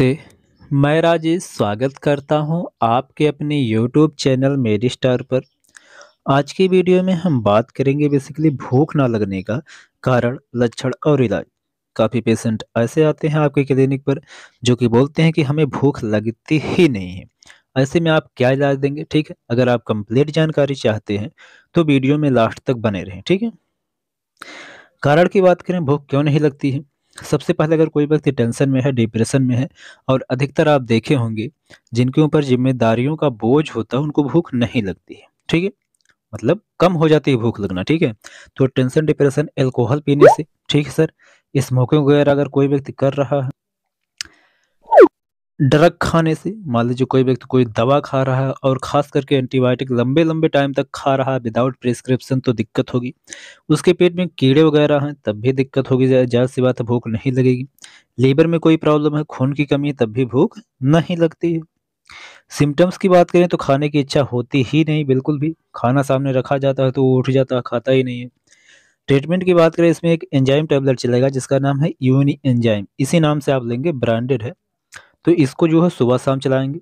नमस्ते मैं राजेश स्वागत करता हूं आपके अपने यूट्यूब चैनल मेरी स्टार पर आज की वीडियो में हम बात करेंगे बेसिकली भूख ना लगने का कारण लक्षण और इलाज काफ़ी पेशेंट ऐसे आते हैं आपके क्लिनिक पर जो कि बोलते हैं कि हमें भूख लगती ही नहीं है ऐसे में आप क्या इलाज देंगे ठीक है अगर आप कंप्लीट जानकारी चाहते हैं तो वीडियो में लास्ट तक बने रहें ठीक है कारण की बात करें भूख क्यों नहीं लगती है सबसे पहले अगर कोई व्यक्ति टेंशन में है डिप्रेशन में है और अधिकतर आप देखे होंगे जिनके ऊपर जिम्मेदारियों का बोझ होता है उनको भूख नहीं लगती है ठीक है मतलब कम हो जाती है भूख लगना ठीक है तो टेंशन डिप्रेशन एल्कोहल पीने से ठीक है सर इस मौके वगैरह अगर कोई व्यक्ति कर रहा है ड्रग खाने से मान लीजिए कोई व्यक्ति कोई दवा खा रहा है और ख़ास करके एंटीबायोटिक लंबे लंबे टाइम तक खा रहा है विदाउट प्रिस्क्रिप्शन तो दिक्कत होगी उसके पेट में कीड़े वगैरह हैं तब भी दिक्कत होगी ज़्यादा सी बात भूख नहीं लगेगी लीवर में कोई प्रॉब्लम है खून की कमी है तब भी भूख नहीं लगती है सिम्टम्स की बात करें तो खाने की इच्छा होती ही नहीं बिल्कुल भी खाना सामने रखा जाता है तो वो उठ जाता है खाता ही नहीं है ट्रीटमेंट की बात करें इसमें एक एंजाइम टेबलेट चलेगा जिसका नाम है यूनी एंजाइम इसी नाम से आप लेंगे ब्रांडेड है तो इसको जो है सुबह शाम चलाएंगे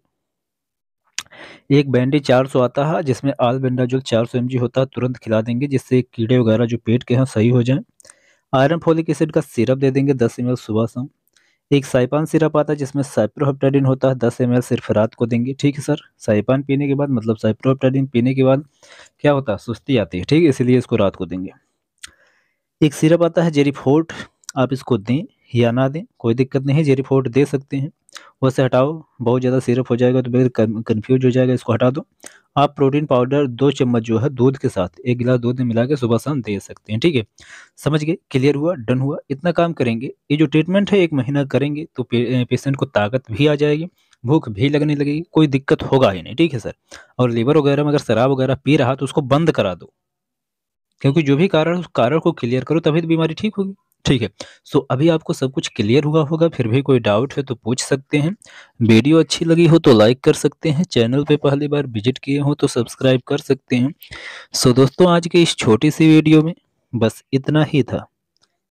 एक बैंडी 400 आता है जिसमें आल बेंडा जो चार सौ होता है तुरंत खिला देंगे जिससे कीड़े वगैरह जो पेट के हैं सही हो जाएं आयरन फोलिक एसिड का सिरप दे देंगे 10 एम सुबह शाम एक साइपान सिरप आता है जिसमें साइप्रोहेप्टाडिन होता है 10 एम सिर्फ रात को देंगे ठीक है सर साइपान पीने के बाद मतलब साइप्रोहेप्टाडिन पीने के बाद क्या होता है सुस्ती आती है ठीक है इसीलिए इसको रात को देंगे एक सिरप आता है जेरीफोर्ट आप इसको दें या ना दें कोई दिक्कत नहीं है जी रिपोर्ट दे सकते हैं वैसे हटाओ बहुत ज़्यादा सिरप हो जाएगा तो बेहद कन्फ्यूज हो जाएगा इसको हटा दो आप प्रोटीन पाउडर दो चम्मच जो है दूध के साथ एक गिलास दूध में मिला के सुबह शाम दे सकते हैं ठीक है समझ गए क्लियर हुआ डन हुआ इतना काम करेंगे ये जो ट्रीटमेंट है एक महीना करेंगे तो पे, पेशेंट को ताकत भी आ जाएगी भूख भी लगने लगेगी कोई दिक्कत होगा ही नहीं ठीक है सर और लीवर वगैरह में अगर शराब वगैरह पी रहा तो उसको बंद करा दो क्योंकि जो भी कारण उस कारण को क्लियर करो तभी तो बीमारी ठीक होगी ठीक है सो अभी आपको सब कुछ क्लियर हुआ होगा फिर भी कोई डाउट है तो पूछ सकते हैं वीडियो अच्छी लगी हो तो लाइक कर सकते हैं चैनल पे पहली बार विजिट किए हो तो सब्सक्राइब कर सकते हैं सो दोस्तों आज के इस छोटी सी वीडियो में बस इतना ही था